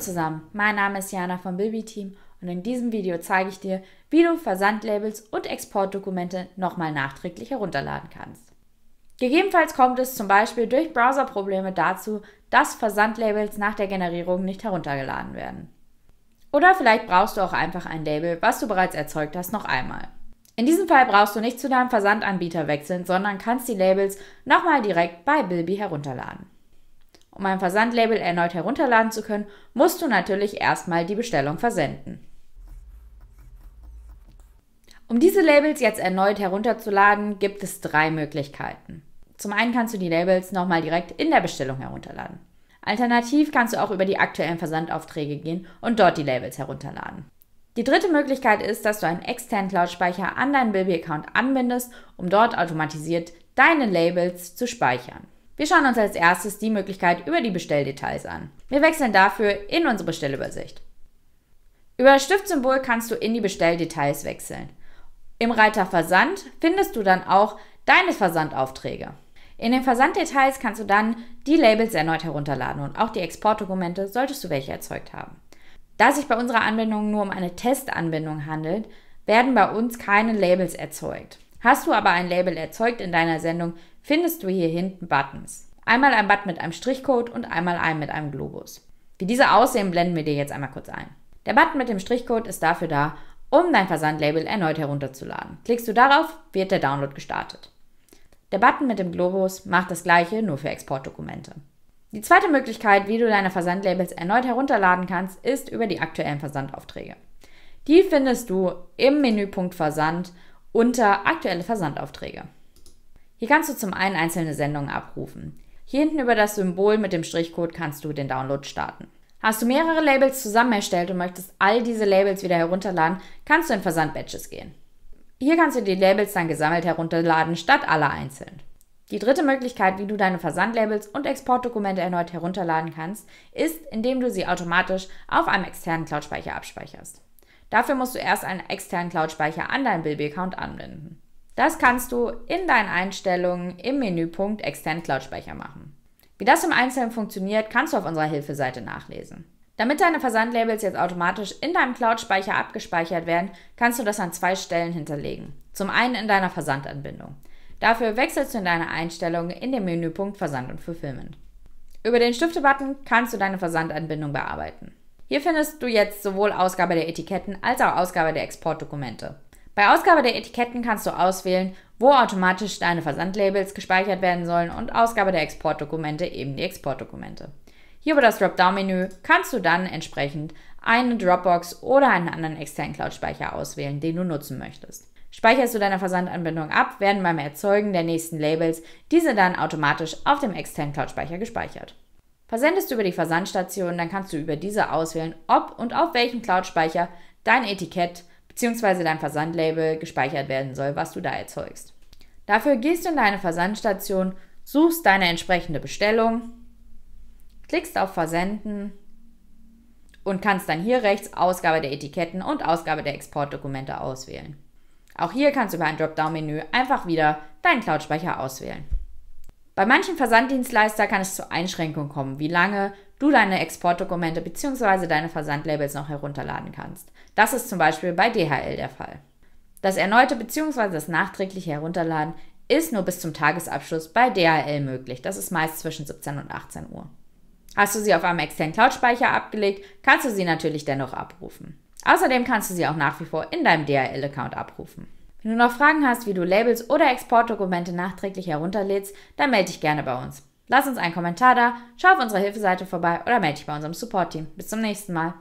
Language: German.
zusammen, mein Name ist Jana vom Bilby Team und in diesem Video zeige ich dir, wie du Versandlabels und Exportdokumente nochmal nachträglich herunterladen kannst. Gegebenenfalls kommt es zum Beispiel durch Browserprobleme dazu, dass Versandlabels nach der Generierung nicht heruntergeladen werden. Oder vielleicht brauchst du auch einfach ein Label, was du bereits erzeugt hast, noch einmal. In diesem Fall brauchst du nicht zu deinem Versandanbieter wechseln, sondern kannst die Labels nochmal direkt bei Bilby herunterladen. Um ein Versandlabel erneut herunterladen zu können, musst du natürlich erstmal die Bestellung versenden. Um diese Labels jetzt erneut herunterzuladen, gibt es drei Möglichkeiten. Zum einen kannst du die Labels nochmal direkt in der Bestellung herunterladen. Alternativ kannst du auch über die aktuellen Versandaufträge gehen und dort die Labels herunterladen. Die dritte Möglichkeit ist, dass du einen externen Cloud-Speicher an deinen Bilby-Account anbindest, um dort automatisiert deine Labels zu speichern. Wir schauen uns als erstes die Möglichkeit über die Bestelldetails an. Wir wechseln dafür in unsere Bestellübersicht. Über das Stiftsymbol kannst du in die Bestelldetails wechseln. Im Reiter Versand findest du dann auch deine Versandaufträge. In den Versanddetails kannst du dann die Labels erneut herunterladen und auch die Exportdokumente, solltest du welche erzeugt haben. Da sich bei unserer Anwendung nur um eine Testanwendung handelt, werden bei uns keine Labels erzeugt. Hast du aber ein Label erzeugt in deiner Sendung, findest du hier hinten Buttons. Einmal ein Button mit einem Strichcode und einmal einen mit einem Globus. Wie diese aussehen, blenden wir dir jetzt einmal kurz ein. Der Button mit dem Strichcode ist dafür da, um dein Versandlabel erneut herunterzuladen. Klickst du darauf, wird der Download gestartet. Der Button mit dem Globus macht das gleiche, nur für Exportdokumente. Die zweite Möglichkeit, wie du deine Versandlabels erneut herunterladen kannst, ist über die aktuellen Versandaufträge. Die findest du im Menüpunkt Versand unter aktuelle Versandaufträge. Hier kannst du zum einen einzelne Sendungen abrufen. Hier hinten über das Symbol mit dem Strichcode kannst du den Download starten. Hast du mehrere Labels zusammen erstellt und möchtest all diese Labels wieder herunterladen, kannst du in Versandbatches gehen. Hier kannst du die Labels dann gesammelt herunterladen statt aller einzeln. Die dritte Möglichkeit, wie du deine Versandlabels und Exportdokumente erneut herunterladen kannst, ist, indem du sie automatisch auf einem externen Cloud-Speicher abspeicherst. Dafür musst du erst einen externen Cloud-Speicher an deinen BB-Account anbinden. Das kannst du in deinen Einstellungen im Menüpunkt externen Cloud-Speicher machen. Wie das im Einzelnen funktioniert, kannst du auf unserer Hilfeseite nachlesen. Damit deine Versandlabels jetzt automatisch in deinem Cloud-Speicher abgespeichert werden, kannst du das an zwei Stellen hinterlegen. Zum einen in deiner Versandanbindung. Dafür wechselst du in deine Einstellungen in den Menüpunkt Versand und Fulfillment. Über den Stifte-Button kannst du deine Versandanbindung bearbeiten. Hier findest du jetzt sowohl Ausgabe der Etiketten als auch Ausgabe der Exportdokumente. Bei Ausgabe der Etiketten kannst du auswählen, wo automatisch deine Versandlabels gespeichert werden sollen und Ausgabe der Exportdokumente eben die Exportdokumente. Hier über das Dropdown-Menü kannst du dann entsprechend eine Dropbox oder einen anderen externen Cloud-Speicher auswählen, den du nutzen möchtest. Speicherst du deine Versandanbindung ab, werden beim Erzeugen der nächsten Labels diese dann automatisch auf dem externen Cloud-Speicher gespeichert. Versendest du über die Versandstation, dann kannst du über diese auswählen, ob und auf welchem Cloud-Speicher dein Etikett bzw. dein Versandlabel gespeichert werden soll, was du da erzeugst. Dafür gehst du in deine Versandstation, suchst deine entsprechende Bestellung, klickst auf Versenden und kannst dann hier rechts Ausgabe der Etiketten und Ausgabe der Exportdokumente auswählen. Auch hier kannst du über ein Dropdown-Menü einfach wieder deinen Cloud-Speicher auswählen. Bei manchen Versanddienstleister kann es zu Einschränkungen kommen, wie lange du deine Exportdokumente bzw. deine Versandlabels noch herunterladen kannst. Das ist zum Beispiel bei DHL der Fall. Das erneute bzw. das nachträgliche Herunterladen ist nur bis zum Tagesabschluss bei DHL möglich. Das ist meist zwischen 17 und 18 Uhr. Hast du sie auf einem externen Cloud-Speicher abgelegt, kannst du sie natürlich dennoch abrufen. Außerdem kannst du sie auch nach wie vor in deinem DHL-Account abrufen. Wenn du noch Fragen hast, wie du Labels oder Exportdokumente nachträglich herunterlädst, dann melde dich gerne bei uns. Lass uns einen Kommentar da, schau auf unserer Hilfeseite vorbei oder melde dich bei unserem Support-Team. Bis zum nächsten Mal.